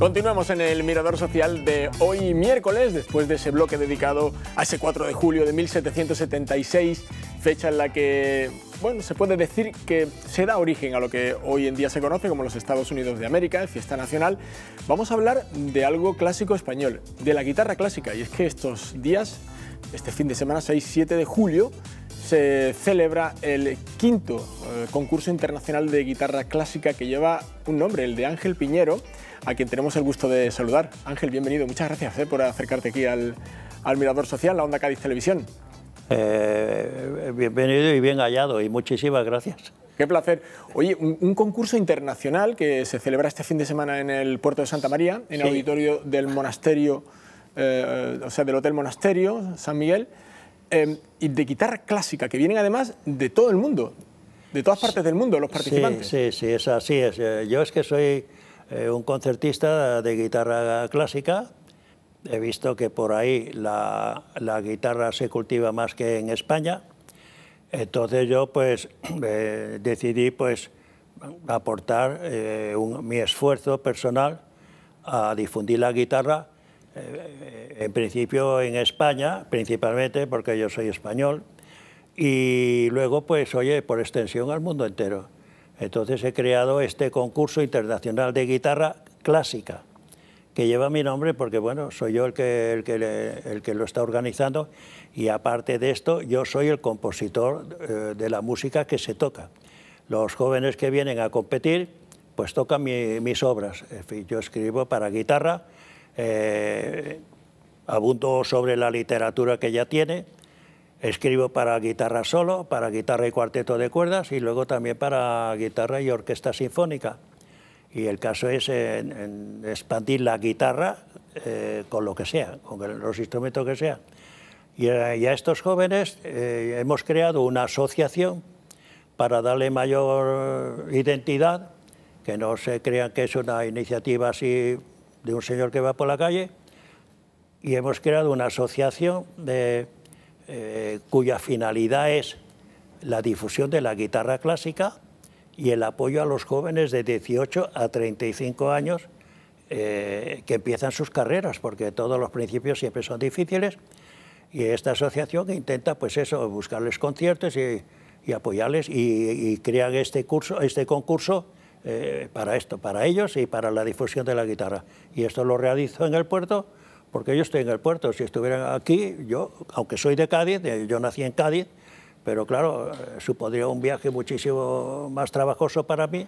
Continuamos en el Mirador Social de hoy miércoles, después de ese bloque dedicado a ese 4 de julio de 1776, fecha en la que bueno, se puede decir que se da origen a lo que hoy en día se conoce como los Estados Unidos de América, fiesta nacional. Vamos a hablar de algo clásico español, de la guitarra clásica. Y es que estos días, este fin de semana 6-7 de julio, se celebra el quinto eh, concurso internacional de guitarra clásica que lleva un nombre, el de Ángel Piñero, a quien tenemos el gusto de saludar. Ángel, bienvenido. Muchas gracias eh, por acercarte aquí al, Mirador Social, la Onda Cádiz Televisión. Eh, bienvenido y bien hallado y muchísimas gracias. Qué placer. Oye, un, concurso internacional que se celebra este fin de semana en el puerto de Santa María, en el auditorio del monasterio, o sea, del Hotel Monasterio San Miguel, y de guitarra clásica, que vienen además de todo el mundo de todas partes del mundo, los participantes. Sí, sí, es así eh, Yo es que soy eh, un concertista de guitarra clásica. He visto que por ahí la, guitarra se cultiva más que en España. Entonces yo pues eh, decidí pues aportar mi esfuerzo personal a difundir la guitarra, en principio en España, principalmente porque yo soy español, y luego, pues, oye, por extensión al mundo entero. Entonces he creado este concurso internacional de guitarra clásica, que lleva mi nombre porque, bueno, soy yo el que, el que, lo está organizando y aparte de esto, yo soy el compositor eh, de la música que se toca. Los jóvenes que vienen a competir, pues tocan mis obras. En fin, yo escribo para guitarra, eh, abundo sobre la literatura que ya tiene, Escribo para guitarra solo, para guitarra y cuarteto de cuerdas y luego también para guitarra y orquesta sinfónica. Y el caso es expandir la guitarra eh, con lo que sea, con los instrumentos que sea. Y a, estos jóvenes eh, hemos creado una asociación para darle mayor identidad, que no se crean que es una iniciativa así de un señor que va por la calle. Y hemos creado una asociación de eh, cuya finalidad es la difusión de la guitarra clásica y el apoyo a los jóvenes de 18 a 35 años eh, que empiezan sus carreras, porque todos los principios siempre son difíciles, y esta asociación intenta pues eso, buscarles conciertos y, apoyarles y, crean este, curso, este concurso eh, para esto, para ellos y para la difusión de la guitarra. Y esto lo realizo en el puerto porque yo estoy en el puerto. Si estuvieran aquí, yo, aunque soy de Cádiz, eh, yo nací en Cádiz, pero claro, eh, supondría un viaje muchísimo más trabajoso para mí,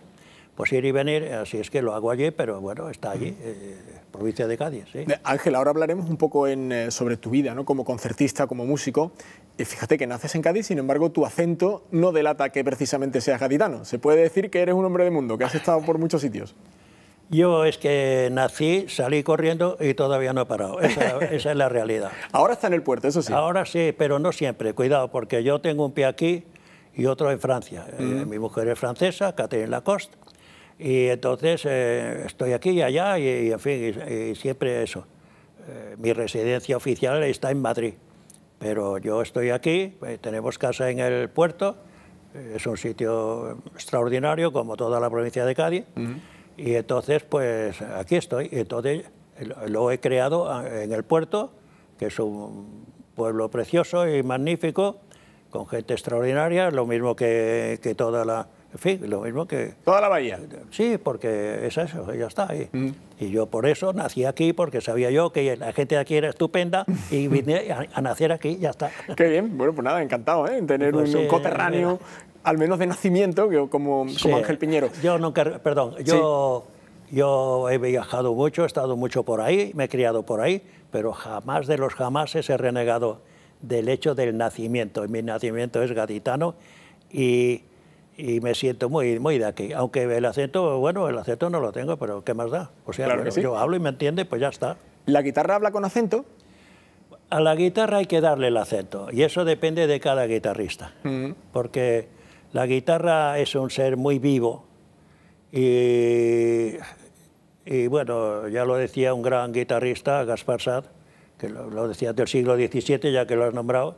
pues ir y venir, así es que lo hago allí, pero bueno, está allí, eh, provincia de Cádiz. Ángel, ahora hablaremos un poco en, sobre tu vida, ¿no? como concertista, como músico. Y fíjate que naces en Cádiz, sin embargo, tu acento no delata que precisamente seas gaditano. Se puede decir que eres un hombre de mundo, que has estado por muchos sitios. Yo es que nací, salí corriendo y todavía no he parado. Esa, es la realidad. Ahora está en el puerto, eso sí. Ahora sí, pero no siempre. Cuidado, porque yo tengo un pie aquí y otro en Francia. Eh, mi mujer es francesa, Catherine Lacoste, y entonces eh, estoy aquí y allá y, en fin, siempre eso. Eh, mi residencia oficial está en Madrid, pero yo estoy aquí, tenemos casa en el puerto, es un sitio extraordinario como toda la provincia de Cádiz. Y entonces, pues aquí estoy. Entonces lo he creado ah, en el puerto, que es un pueblo precioso y magnífico, con gente extraordinaria, lo mismo que, que toda la... fin, lo mismo que... ¿Toda la bahía? Sí, porque es eso, ya está. ahí. Mm. Y yo por eso nací aquí, porque sabía yo que la gente de aquí era estupenda y vine a, nacer aquí, ya está. Qué bien, bueno, pues nada, encantado, ¿eh? Tener pues, un, un, eh, coterráneo al menos de nacimiento, como, Ángel Piñero. Yo nunca, perdón, yo, yo he viajado mucho, he estado mucho por ahí, me he criado por ahí, pero jamás de los jamás he renegado del hecho del nacimiento. Mi nacimiento es gaditano y, me siento muy, muy de aquí. Aunque el acento, bueno, el acento no lo tengo, pero ¿qué más da? O sea, yo hablo y me entiende, pues ya está. ¿La guitarra habla con acento? A la guitarra hay que darle el acento y eso depende de cada guitarrista. Mm. Porque la guitarra es un ser muy vivo y, bueno, ya lo decía un gran guitarrista, Gaspar Sad, que lo, decía del siglo XVII, ya que lo has nombrado,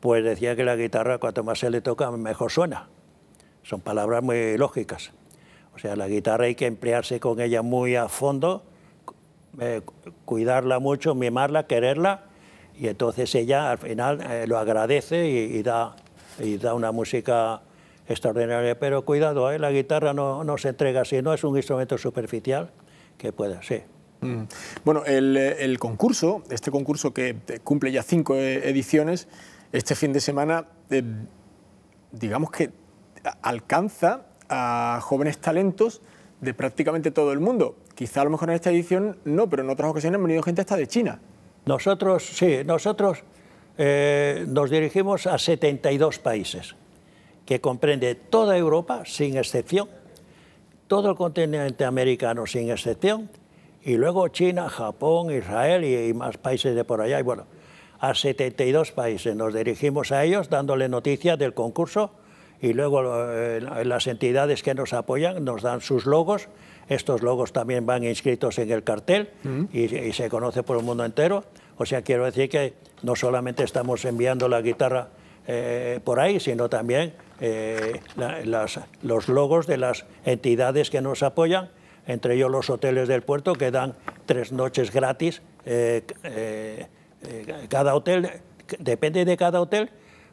pues decía que la guitarra cuanto más se le toca mejor suena. Son palabras muy lógicas. O sea, la guitarra hay que emplearse con ella muy a fondo, eh, cuidarla mucho, mimarla, quererla, y entonces ella al final eh, lo agradece da, y da una música extraordinaria. Pero cuidado, eh, la guitarra no, se entrega ...si no es un instrumento superficial que pueda, sí. Mm. Bueno, eh, el, concurso, este concurso que eh, cumple ya cinco ediciones, este fin de semana, digamos que alcanza a jóvenes talentos de prácticamente todo el mundo. Quizá a lo mejor en esta edición no, pero en otras ocasiones han venido gente hasta de China. Nosotros, sí, nosotros nos dirigimos a 72 países que comprende toda Europa sin excepción, todo el continente americano sin excepción, y luego China, Japón, Israel y, más países de por allá. Y bueno, a 72 países nos dirigimos a ellos dándole noticias del concurso y luego eh, las entidades que nos apoyan nos dan sus logos. Estos logos también van inscritos en el cartel y, se conoce por el mundo entero. O sea, quiero decir que no solamente estamos enviando la guitarra eh, por ahí, sino también eh, los logos de las entidades que nos apoyan, entre ellos los hoteles del puerto que dan tres noches gratis. Eh, eh, cada hotel, depende de cada hotel,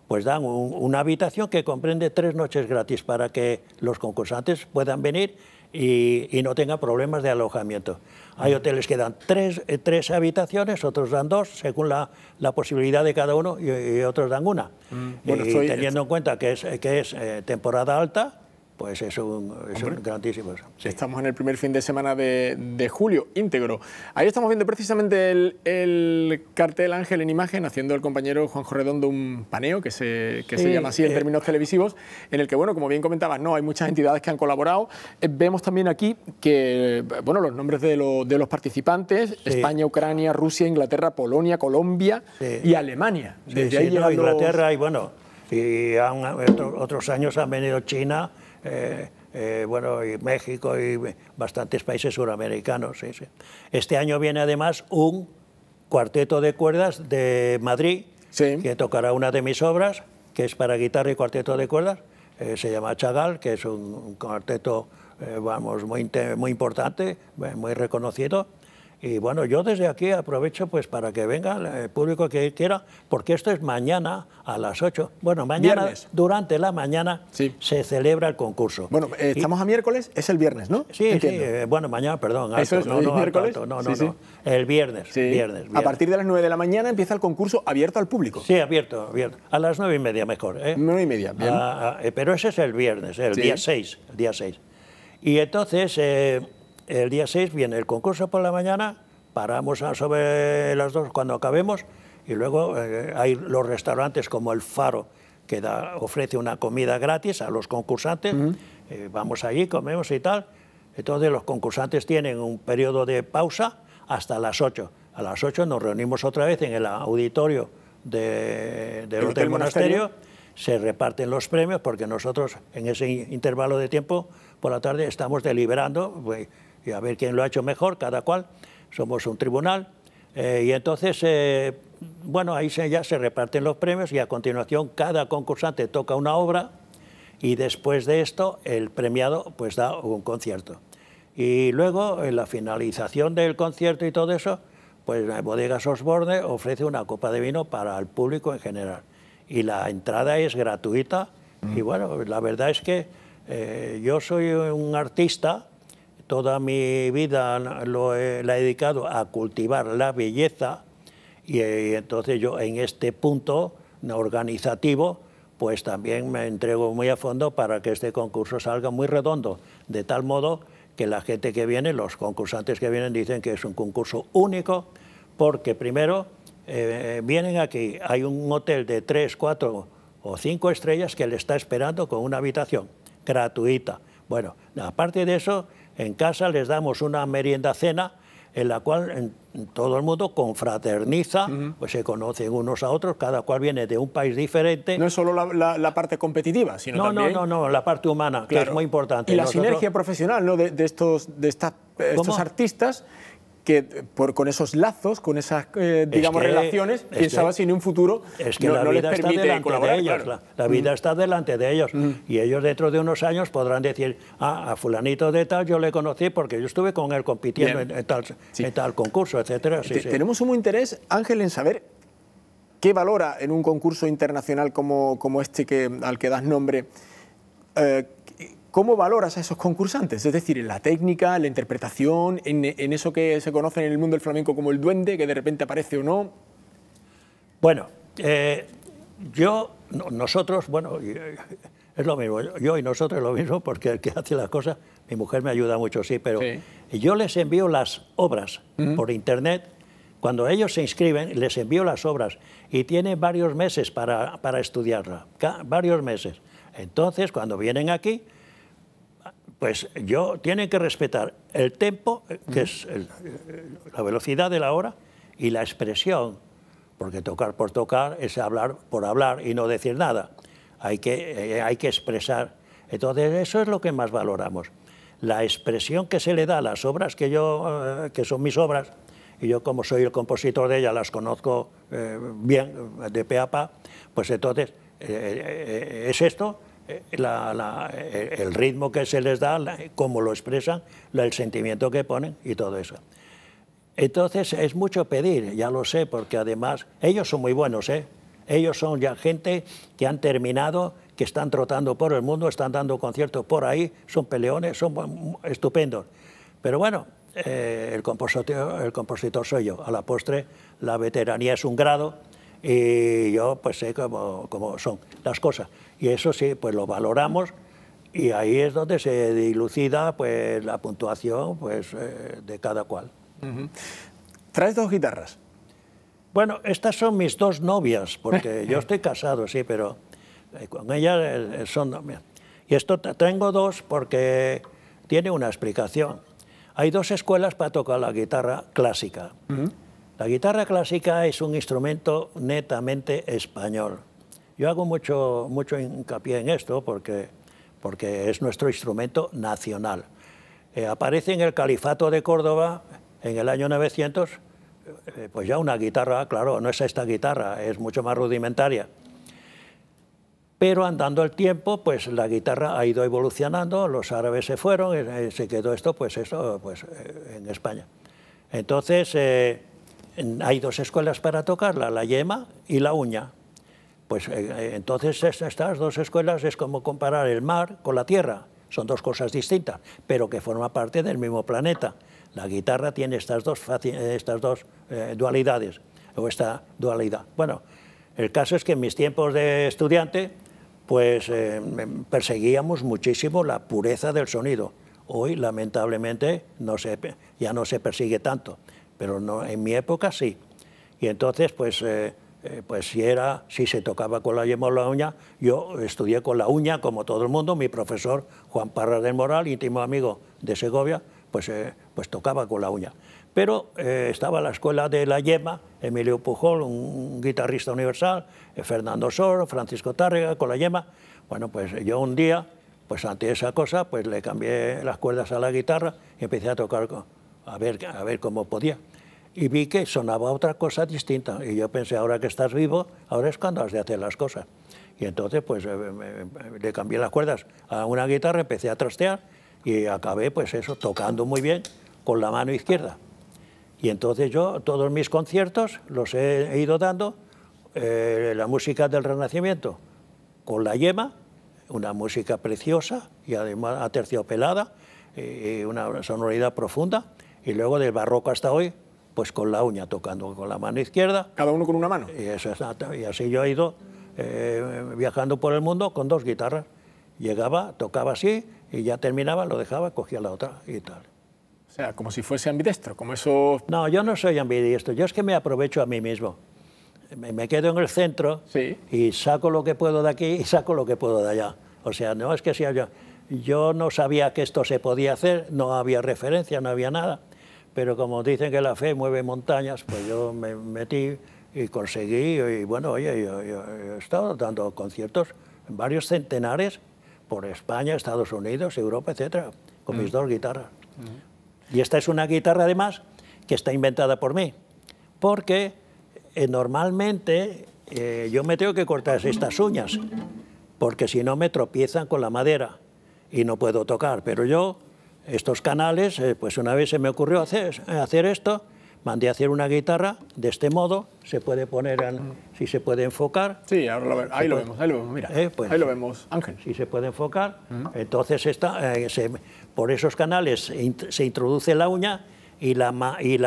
pues dan una habitación que comprende tres noches gratis para que los concursantes puedan venir y, no tenga problemas de alojamiento. Hay hoteles que dan tres, eh, tres habitaciones, otros dan dos, según la, posibilidad de cada uno, y, otros dan una. Mm, bueno, y teniendo en cuenta que es, que es eh, temporada alta, pues es un, es Estamos en el primer fin de semana de, julio, íntegro. Ahí estamos viendo precisamente el, cartel Ángel en imagen, haciendo el compañero Juanjo Redondo un paneo, que se, se llama así en eh. términos televisivos, en el que, bueno, como bien comentabas, no, hay muchas entidades que han colaborado. Eh, vemos también aquí que, bueno, los nombres de, los participantes, España, Ucrania, Rusia, Inglaterra, Polonia, Colombia y Alemania. Desde ahí Inglaterra y, bueno, y otros años han venido China eh, eh, bueno, y México y bastantes países suramericanos. Este año viene además un cuarteto de cuerdas de Madrid, que tocará una de mis obras, que es para guitarra y cuarteto de cuerdas, eh, se llama Chagal, que es un, cuarteto, vamos, muy importante, muy reconocido, y bueno, yo desde aquí aprovecho pues para que venga el eh, público que quiera, porque esto es mañana a las 8. Bueno, mañana, durante la mañana, se celebra el concurso. Bueno, eh, estamos a miércoles, es el viernes, ¿no? Sí, sí, eh, bueno, mañana, perdón. no, no, no, no, el viernes, viernes, A partir de las 9 de la mañana empieza el concurso abierto al público. Sí, abierto, abierto. A las 9 y media mejor. ¿eh? 9 y media, bien. Ah, ah, pero ese es el viernes, el día 6, el día 6. Y entonces el día 6 viene el concurso por la mañana, paramos sobre las 2 cuando acabemos y luego eh, hay los restaurantes como el Faro que da, ofrece una comida gratis a los concursantes, eh, vamos allí, comemos y tal. Entonces los concursantes tienen un periodo de pausa hasta las 8. A las 8 nos reunimos otra vez en el auditorio del Hotel, Monasterio? se reparten los premios porque nosotros en ese intervalo de tiempo por la tarde estamos deliberando. Pues, y a ver quién lo ha hecho mejor, cada cual, somos un tribunal. Eh, y entonces, eh, bueno, ahí se, ya se reparten los premios y a continuación cada concursante toca una obra y después de esto el premiado pues da un concierto. Y luego, en la finalización del concierto y todo eso, pues la bodega Osborne ofrece una copa de vino para el público en general. Y la entrada es gratuita. Mm. Y bueno, la verdad es que eh, yo soy un artista toda mi vida lo la he dedicado a cultivar la belleza y, eh, entonces yo en este punto organizativo pues también me entrego muy a fondo para que este concurso salga muy redondo, de tal modo que la gente que viene, los concursantes que vienen dicen que es un concurso único, porque primero eh, vienen aquí, hay un hotel de tres, cuatro o cinco estrellas que le está esperando con una habitación gratuita. Bueno, aparte de eso, en casa les damos una merienda cena en la cual todo el mundo confraterniza, pues se conocen unos a otros, cada cual viene de un país diferente. No es solo la, parte competitiva, sino también... No, no, no, la parte humana, que es muy importante. Y la sinergia profesional ¿no? de, estos, de estos artistas que con esos lazos, con esas eh, digamos relaciones, pensaba en un futuro que no, la vida está delante de ellos, la, vida está delante de ellos y ellos dentro de unos años podrán decir, ah, a fulanito de tal yo le conocí porque yo estuve con él compitiendo en, tal, concurso, etcétera. Tenemos un interés, Ángel, en saber qué valora en un concurso internacional como, este que, al que das nombre. Eh, ¿Cómo valoras a esos concursantes? Es decir, en la técnica, en la interpretación, en, eso que se conoce en el mundo del flamenco como el duende, que de repente aparece o no. Bueno, eh, yo, nosotros, bueno, eh, es lo mismo, yo y nosotros es lo mismo, porque el que hace las cosas, mi mujer me ayuda mucho, sí, pero yo les envío las obras por internet, cuando ellos se inscriben, les envío las obras y tienen varios meses para, para estudiarla, varios meses. Entonces, cuando vienen aquí, pues yo tiene que respetar el tempo, que es la velocidad de la hora, y la expresión, porque tocar por tocar es hablar por hablar y no decir nada. Hay que, eh, hay que expresar. Entonces, eso es lo que más valoramos. La expresión que se le da a las obras, que, yo, eh, que son mis obras, y yo como soy el compositor de ellas, las conozco eh, bien, de pe a pa, pues entonces, es esto, el ritmo que se les da, cómo lo expresan, el sentimiento que ponen y todo eso. Entonces es mucho pedir, ya lo sé, porque además ellos son muy buenos, ¿eh? Ellos son ya gente que han terminado, que están trotando por el mundo, están dando conciertos por ahí, son peleones, son estupendos. Pero bueno, eh, el, compositor, el compositor soy yo. A la postre, la veteranía es un grado, y yo pues sé cómo, son las cosas. Y eso sí, pues lo valoramos y ahí es donde se dilucida pues, la puntuación pues, eh, de cada cual. ¿Traes dos guitarras? Bueno, estas son mis dos novias, porque yo estoy casado, sí, pero eh, con ellas eh, son novias. Y esto tengo dos porque tiene una explicación. Hay dos escuelas para tocar la guitarra clásica. La guitarra clásica es un instrumento netamente español. Yo hago mucho, mucho hincapié en esto porque, porque es nuestro instrumento nacional. Eh, aparece en el Califato de Córdoba en el año 900, eh, eh, pues ya una guitarra, claro, no es esta guitarra, es mucho más rudimentaria. Pero andando el tiempo, pues la guitarra ha ido evolucionando, los árabes se fueron, se quedó esto, pues eso, pues en España. Entonces, hay dos escuelas para tocarla, la yema y la uña. Pues eh, eh, entonces estas dos escuelas es como comparar el mar con la tierra. Son dos cosas distintas, pero que forman parte del mismo planeta. La guitarra tiene estas dos, eh, dualidades, o esta dualidad. Bueno, el caso es que en mis tiempos de estudiante, pues em, perseguíamos muchísimo la pureza del sonido. Hoy, lamentablemente, no ya no se persigue tanto pero no, en mi época sí. Y entonces, pues, eh, eh, pues si, era, si se tocaba con la yema o la uña, yo estudié con la uña, como todo el mundo, mi profesor Juan Parra del Moral, íntimo amigo de Segovia, pues, eh, pues tocaba con la uña. Pero eh, estaba la escuela de la yema, Emilio Pujol, un, guitarrista universal, Fernando Sor, Francisco Tárrega, con la yema. Bueno, pues yo un día, pues ante esa cosa, pues le cambié las cuerdas a la guitarra y empecé a tocar, a ver, a ver cómo podía y vi que sonaba otra cosa distinta. Y yo pensé, ahora que estás vivo, ahora es cuando has de hacer las cosas. Y entonces, pues, eh, le cambié las cuerdas a una guitarra, empecé a trastear y acabé, pues eso, tocando muy bien con la mano izquierda. Y entonces yo todos mis conciertos los he, ido dando, eh, la música del Renacimiento, con la yema, una música preciosa y además aterciopelada, eh, y una sonoridad profunda, y luego del barroco hasta hoy, pues con la uña, tocando con la mano izquierda. Cada uno con una mano. Y, eso es, y así yo he ido eh, viajando por el mundo con dos guitarras. Llegaba, tocaba así y ya terminaba, lo dejaba, cogía la otra y tal. O sea, como si fuese ambidestro, como eso... No, yo no soy ambidestro, yo es que me aprovecho a mí mismo. Me, quedo en el centro y saco lo que puedo de aquí y saco lo que puedo de allá. O sea, no es que sea yo... Yo no sabía que esto se podía hacer, no había referencia, no había nada pero como dicen que la fe mueve montañas, pues yo me metí y conseguí, y bueno, oye, yo, he estado dando conciertos en varios centenares por España, Estados Unidos, Europa, etcétera, con mis mm. dos guitarras. Mm. Y esta es una guitarra, además, que está inventada por mí, porque eh, normalmente eh, yo me tengo que cortar estas uñas, porque si no me tropiezan con la madera y no puedo tocar, pero yo estos canales, eh, pues una vez se me ocurrió hacer, hacer esto, mandé a hacer una guitarra de este modo, se puede poner, mm. si se puede enfocar. Sí, ahí lo vemos, ahí lo vemos, mira, eh, pues ahí lo vemos, Ángel. Si se puede enfocar, mm. entonces esta, eh, por esos canales se introduce la uña y, la, y,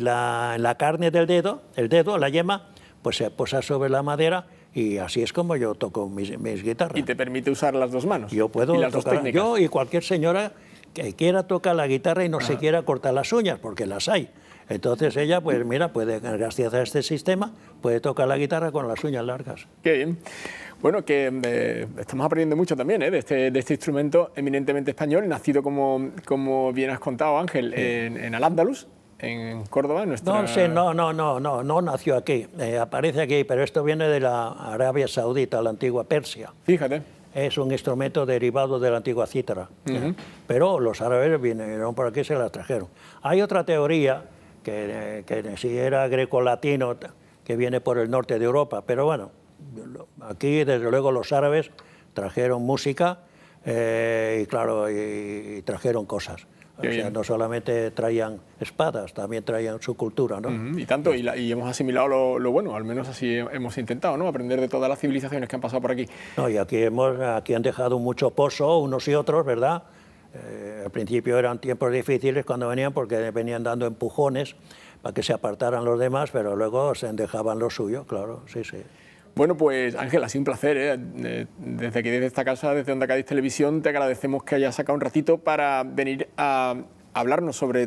la, carne del dedo, el dedo, la yema, pues se posa sobre la madera y así es como yo toco mis, guitarras. Y te permite usar las dos manos. Yo puedo ¿Y las yo y cualquier señora que quiera tocar la guitarra y no se quiera cortar las uñas, porque las hay. Entonces ella, pues mira, puede, gracias a este sistema, puede tocar la guitarra con las uñas largas. Qué bien. Bueno, que eh, estamos aprendiendo mucho también ¿eh? Este, de, este, instrumento eminentemente español, nacido como, como bien has contado, Ángel, en, en Al-Ándalus, en Córdoba? No, sí, no, no, no, no, no nació aquí, eh, aparece aquí, pero esto viene de la Arabia Saudita, la antigua Persia. Fíjate es un instrumento derivado de la antigua cítara. Pero los árabes vinieron por aquí y se la trajeron. Hay otra teoría que, si era greco-latino, que viene por el norte de Europa, pero bueno, aquí desde luego los árabes trajeron música eh, y claro, y trajeron cosas. O sea, no solamente traían espadas, también traían su cultura, ¿no? y tanto, y, hemos asimilado lo, bueno, al menos así hemos intentado, ¿no? Aprender de todas las civilizaciones que han pasado por aquí. No, y aquí, hemos, aquí han dejado mucho pozo unos y otros, ¿verdad? Eh, al principio eran tiempos difíciles cuando venían porque venían dando empujones para que se apartaran los demás, pero luego se dejaban lo suyo, claro, sí, sí. Bueno, pues Ángel, ha sido un placer. ¿eh? Desde aquí, desde esta casa, desde Onda Cádiz Televisión, te agradecemos que hayas sacado un ratito para venir a hablarnos sobre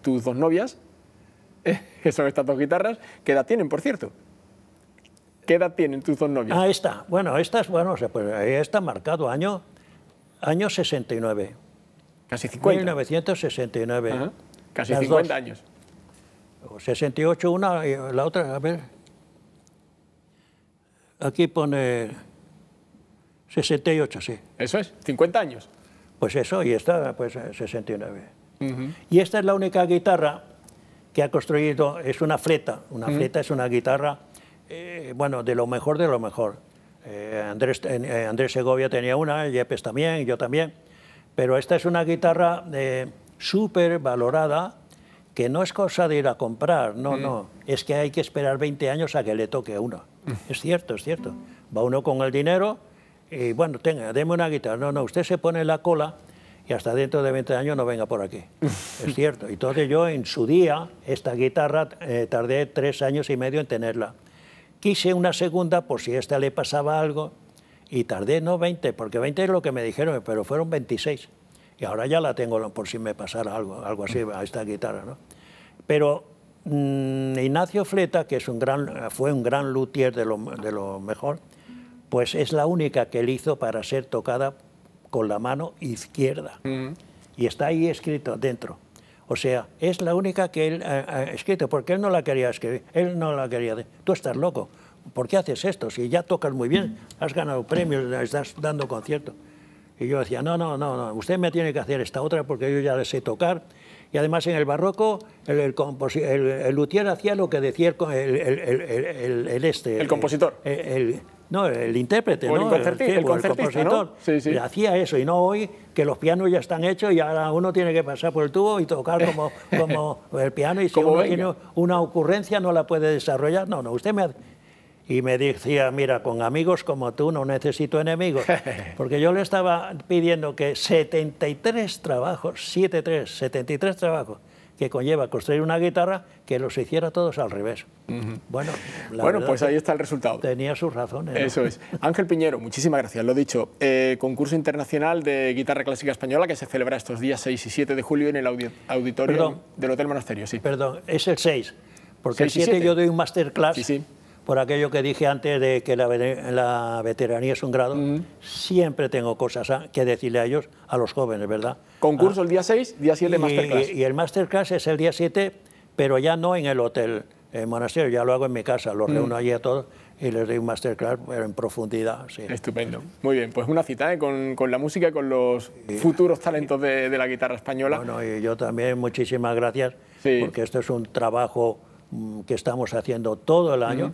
tus dos novias, ¿eh? que son estas dos guitarras. ¿Qué edad tienen, por cierto? ¿Qué edad tienen tus dos novias? Ah, esta. Bueno, esta es, bueno, pues ahí está marcado, año, año 69. Casi 50. 1969. Casi 50 años. 68 una y la otra, a ver. Aquí pone 68, sí. Eso es, 50 años. Pues eso, y esta, pues 69. Eh, y esta es la única guitarra que ha construido, es una fleta. Una fleta es una guitarra, eh, bueno, de lo mejor de lo mejor. Eh, Andrés, Andrés Segovia tenía una, Yepes también, yo también. Pero esta es una guitarra súper valorada que no es cosa de ir a comprar, no, no, es que hay que esperar 20 años a que le toque a uno. Es cierto, es cierto. Va uno con el dinero y bueno, tenga, deme una guitarra. No, no, usted se pone la cola y hasta dentro de 20 años no venga por aquí. es cierto. Entonces yo en su día, esta guitarra, eh, tardé tres años y medio en tenerla. Quise una segunda por si esta le pasaba algo y tardé no 20, porque 20 es lo que me dijeron, pero fueron 26. Y ahora ya la tengo por si me pasara algo, algo así a esta guitarra. ¿no? Pero mm, Ignacio Fleta, que es un gran, fue un gran luthier de lo, de mejor, pues es la única que él hizo para ser tocada con la mano izquierda. Mm. Y está ahí escrito dentro. O sea, es la única que él ha, escrito, porque él no la quería escribir, él no la quería decir. Tú estás loco, ¿por qué haces esto? Si ya tocas muy bien, has ganado premios, estás dando conciertos. Y yo decía, no, no, no, no, usted me tiene que hacer esta otra porque yo ya la sé tocar. Y además en el barroco el, el, el, luthier hacía lo que decía el, este. El compositor. Eh, no, el intérprete, ¿no? el, compositor. y Hacía eso y no hoy que los pianos ya están hechos y ahora uno tiene que pasar por el tubo y tocar como, como el piano y si uno una ocurrencia no la puede desarrollar. No, no, usted me hace y me decía, mira, con amigos como tú no necesito enemigos, porque yo le estaba pidiendo que 73 trabajos, 73, 73 trabajos que conlleva construir una guitarra, que los hiciera todos al revés. Bueno, bueno pues ahí está el resultado. Tenía sus razones. Eso es. Ángel Piñero, muchísimas gracias, lo dicho. Eh, concurso internacional de guitarra clásica española que se celebra estos días 6 y 7 de julio en el auditorio del Hotel Monasterio. Perdón, es el 6, porque el 7 yo doy un masterclass sí, sí por aquello que dije antes de que la, veteranía es un grado, siempre tengo cosas que decirle a ellos, a los jóvenes, ¿verdad? Concurso el día 6, ah, día 7 masterclass. Y, y, el masterclass es el día 7, pero ya no en el hotel, en monasterio, ya lo hago en mi casa, los reúno allí a todos y les doy un masterclass pero en profundidad. Estupendo. Muy bien, pues una cita ¿eh? con, la música y con los futuros talentos de, la guitarra española. Bueno, y yo también muchísimas gracias, porque esto es un trabajo mm, que estamos haciendo todo el año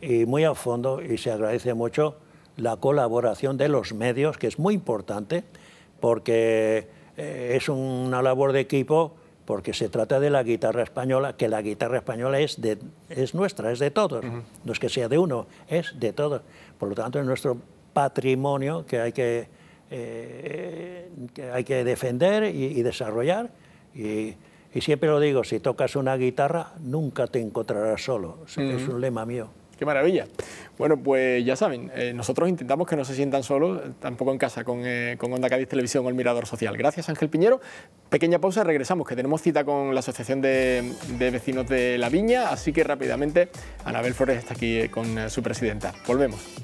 y muy a fondo y se agradece mucho la colaboración de los medios, que es muy importante, porque eh, es una labor de equipo, porque se trata de la guitarra española, que la guitarra española es, de, es nuestra, es de todos, no es que sea de uno, es de todos. Por lo tanto, es nuestro patrimonio que hay que, eh, hay que defender y, desarrollar. Y, siempre lo digo, si tocas una guitarra, nunca te encontrarás solo. Es un lema mío. Qué maravilla. Bueno, pues ya saben, eh, nosotros intentamos que no se sientan solos, eh, tampoco en casa, con, eh, Onda Cádiz Televisión o el Mirador Social. Gracias, Ángel Piñero. Pequeña pausa, regresamos, que tenemos cita con la Asociación de, Vecinos de La Viña, así que rápidamente Anabel Flores está aquí con su presidenta. Volvemos.